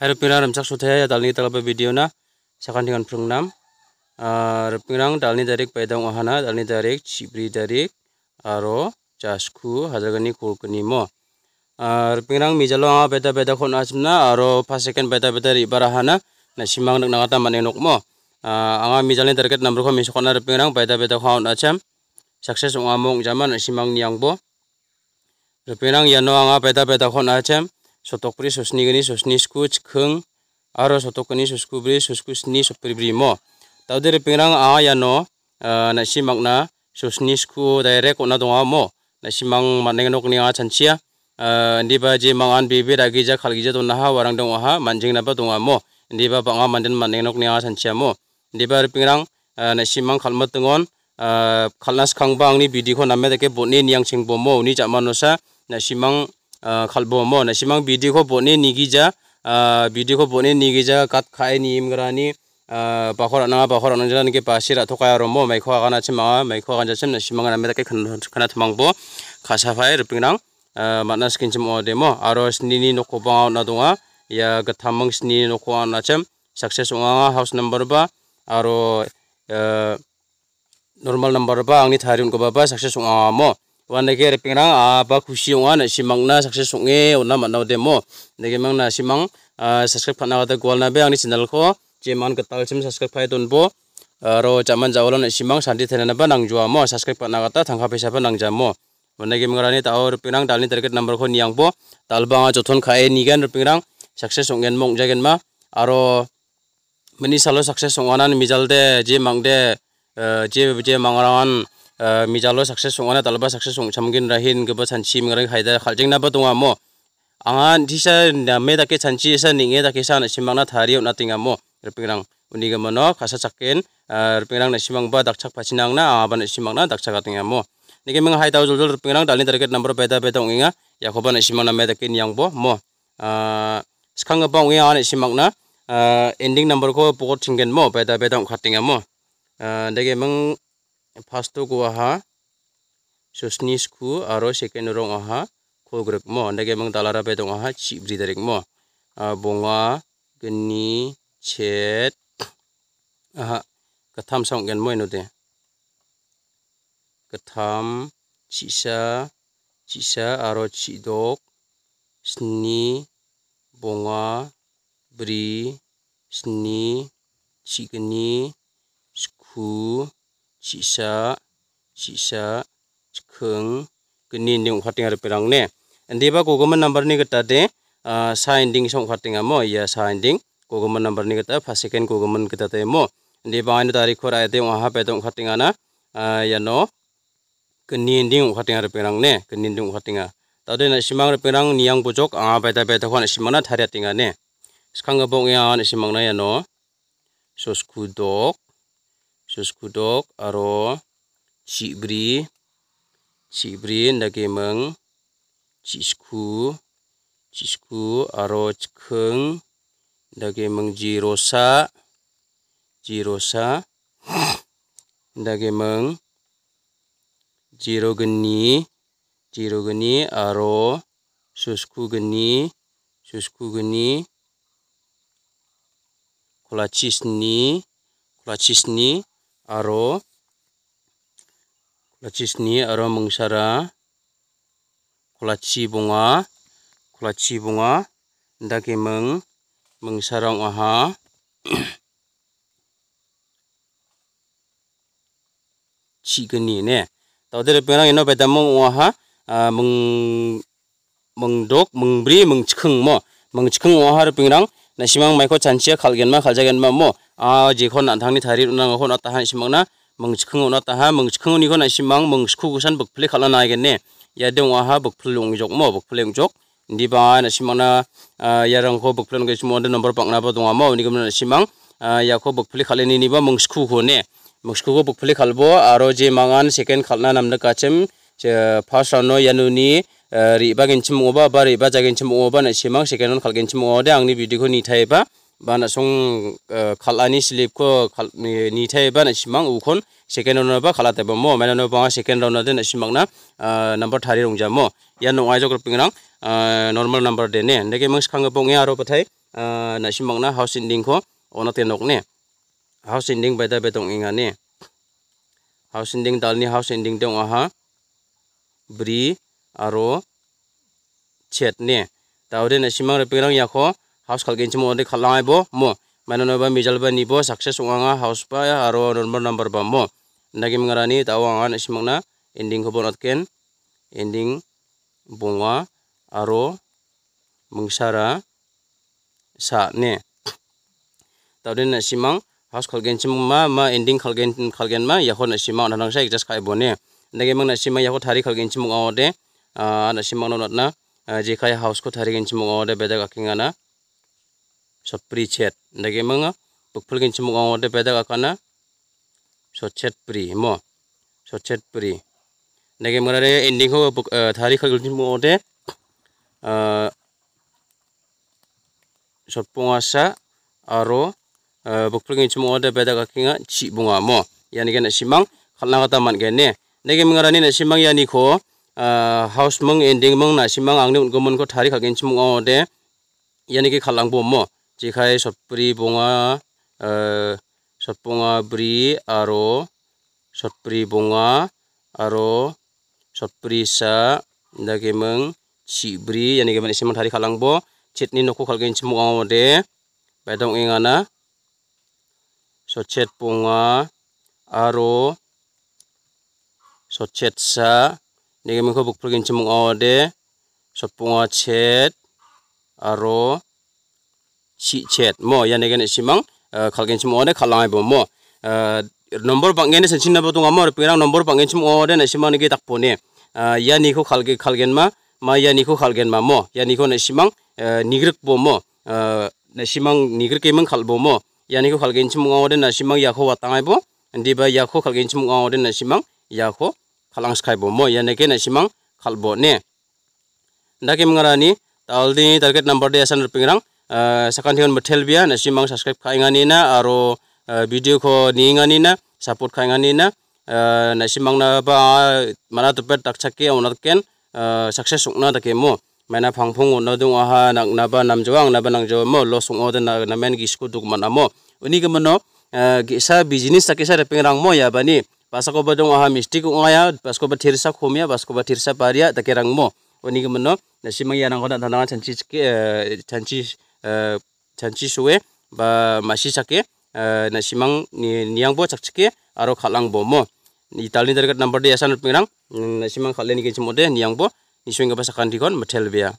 Hair pinang sudah ya dalni talape video na sakan dengan perngnam. Eh, pinang dalni darik pedang ohana dalni darik cibri darik aro jasku hadragani kulkani mo. Eh, pinang mijalo anga beda beda kon asmna aro pasikan beda beda di barahana nah, simang nak nangata manenok mo. Eh, anga mijalni target nomor ko misukona pinang beda beda kon asam. Sukses jaman zaman simang niang bo. Pinang yano anga beda beda kon asam sotokpri susni gini susni skuch keng aro sotokni suskubri suskusni brimo mo tawdir pingrang a yano nasi makna susni sku direct ona donga mo nasi mang maneng nokni a chanchia ndiba je mangan bebe ragija khalgija to naha warang dong ha manjing napa donga mo ndiba banga manden maneng nokni a chanchia mo ndiba pingrang nasi mang khalmat tengon khalnas khangbang ni bidi ko namme deke botni niang chengbo mo ni jamanosa mang khalbo mo na simang bidi ko po ne nigi ja bidi ko po ne nigi ja kat khae ni im gra ni pa khora na pa khora na jan ke pa sira to kaya ro mo mai kho gana chim ma mai kho gana ja chim na simang na me da ke khan bo khasa phae ru ping nang mana skin mo aro sni ni no ko ba na dunga ya ga thamang sni no ko na chim success wa ba aro normal ba thari ba mo wana ke reping apa ah, a ba khushi onga ah, na simang ah, na sakse sunge ona manau demo nege mang na simang subscribe phana ta gol na be angni channel ko je man sim subscribe phai don bo ro chaman jawlan simang shanti thena na ba nang jua mo subscribe phana ta thangkha pesa ba nang jamo wana ge mengrani ta or pinang dalni target number ko niang bo talbanga jothon khae nigan pingrang sakse sungen mong jagen ma aro meni salo sakse sunganan mijalde je de, je eh, je mangrawan mijalo success s o n g ona talba success s o n g chamgin rahin gaba chanchi m i n g r a k haida khaljing na batunga mo angan disa na me da ke chanchi s a ninge da ke san a simangna thariyo na tinga mo rpingrang uniga mano khasa chakken rpingrang na simang ba dakchak pachinang na aban a simangna dakchak atinga mo nige ming h a i t a jol jol rpingrang dalin target number beda b e t a unginga yakoban a simangna me da ke nyang bo mo skang ba unginga an simangna ending number ko pokot c i n g e n mo beda beda khatinga mo nige ming ಫಸ್ಟಗೂ ಅಹಾ susni sku aro second rong aha kogrek mo ndage mang dalara be dong aha chi bri derek mo bonga geni chet aha katham song gen moi note katham chisa chisa aro cido, sni bonga bri sni chigni sku sisa sisa khung kini ning khating ar perang ne deba gogoman number ni gata de sinding song khating amo ya sinding gogoman number ni gata first second gogoman gata te mo deba ani tari khora ate waha pe dong khating ana ya no kini ning khating ar perang ne kini ning khating a tade na simang perang niang bojok a beta beta khona simana thari atinga ne skanga bong ya simang na ya no sosku dok dok aro sikbri sikbri ndake meng cisku cisku aro cekeng ndake meng jirosa jirosa ndake meng jiro geni jiro geni aro susku geni susku geni kolacisni kolacisni aro 콜라치스니 아로 멍사라 콜라치 봉아 콜라치 봉아 다게 멍 멍사랑 아하 치근이 네 다들 변한 이너 배담몽 아하 아멍 멍독 멍브리 멍치흥 뭐 멍치흥 아하르 빙랑 na simang mai ko chanchia khalgen ma khaljagen ma mo a ji khon an thangni thari na ngo khon ata han simang na mung chikhung na ta ha mung chikhung ni khon simang mung khu gusan buk phle khala na gen ne ya d e n g ha buk phlung jok mo buk phlung jok ndi ba na simang na ya rang ko buk phlung ge simon number pak na ba dong ma ni gam na simang ya ko buk phle khale ni ni ba mung khu k u ne mung khu ko buk phle khalbo aro ji mangan second khalna namna kachem first round no yanuni riba genchim oba ba riba jagenchim oba na simang sekanon khalgenchim oda angni video ko nithai ba ba na song eh, khalani slip ko nithai ba na simang ukhon sekanon ba khalate ba mo mena no ba sekanon na den mang na eh, number thari rongja mo ya no aijo group pingrang eh, normal number de ne nege mang khang bong ya ro pathai na simang na house ending ko ona te nok ne house ending ba da betong inga ne house ending dalni house ending dong aha bri aro ne. tawde na simang re ya kho house gen chimo de khalai bo mo no ba mijal ba nibo success unganga house pa ya, aro number number ba mo nagim ngarani tawanga na simang na ending bonot ken ending bunga aro mengsara sa ne tawde na simang house gen chimo ma ma ending khalgen gen ma ya kho na simang nang sai just khai bo ne mang na simang ya kho thari gen chimo de ana simang nonat na jekai house ko thari genchi mong ode beda kakinga na so pri chet ndage manga pukpul genchi mong ode beda kakana so chet pri mo so chet pri ndage mara re ending ho thari khal genchi mong ode so pongasa aro pukpul genchi mong ode beda kakinga chi bunga mo yani gena simang khalna kata man gene ndage mangara ni na simang yani ko Haus ah, mung ending mung nasi mung angde ungu mung ko tari kagin chung mung yani ki kalang bomo jikai sot puri bunga ah, sot bunga bri aro sot puri aro sot puri sa ndake mung chi bri yani ki mung mung tari kalang bo chit ni noko kagin chung mung ode baitong ingana sot chet bunga aro sot chet sa nege mengko buk pergin cemung ode sopung aro si chet mo ya nege ne simang eh, kalgen cemung ode kalang bom mo eh, nomor pangen sen sinna botung amor pirang nomor pangen cemung ode ne simang nege tak pone eh, ya niko kalge kalgen ma ma ya niko kalgen ma mo ya niko ne simang nigrek bo mo ne simang nigrek emang kal bom mo ya niko kalgen cemung ode ne simang yakho watangai bo ndiba yakho kalgen cemung ode ne simang yakho skai bo mo ya neke na simang bo ne ndake mangarani di target number dia asan pingrang eh, sakan thon betel bia na simang subscribe ngani na aro eh, video ko ngani na support ngani na eh, na simang na ba mana to pet takchake onar ken success ukna take mo mena pung no dung aha nak na ba nam jawang na ba nang jo mo lo sung na na men gi sku duk man amo uni ge mano gi gisa business pingrang mo ya bani ba badong aha misti ku ngaya kumia, pas ko ba tirsa paria takirang mo oni gemeno nasi mangi anang kona tanangan chanchi chanchi eh, chanchi eh, suwe ba masi sake eh, nasi mang niang bo chakchike aro kalang bo mo italin dari kat number dia sanut pengrang nasi mang kalen ni kencimode niang bo nisuing ka pasakan dikon metel bia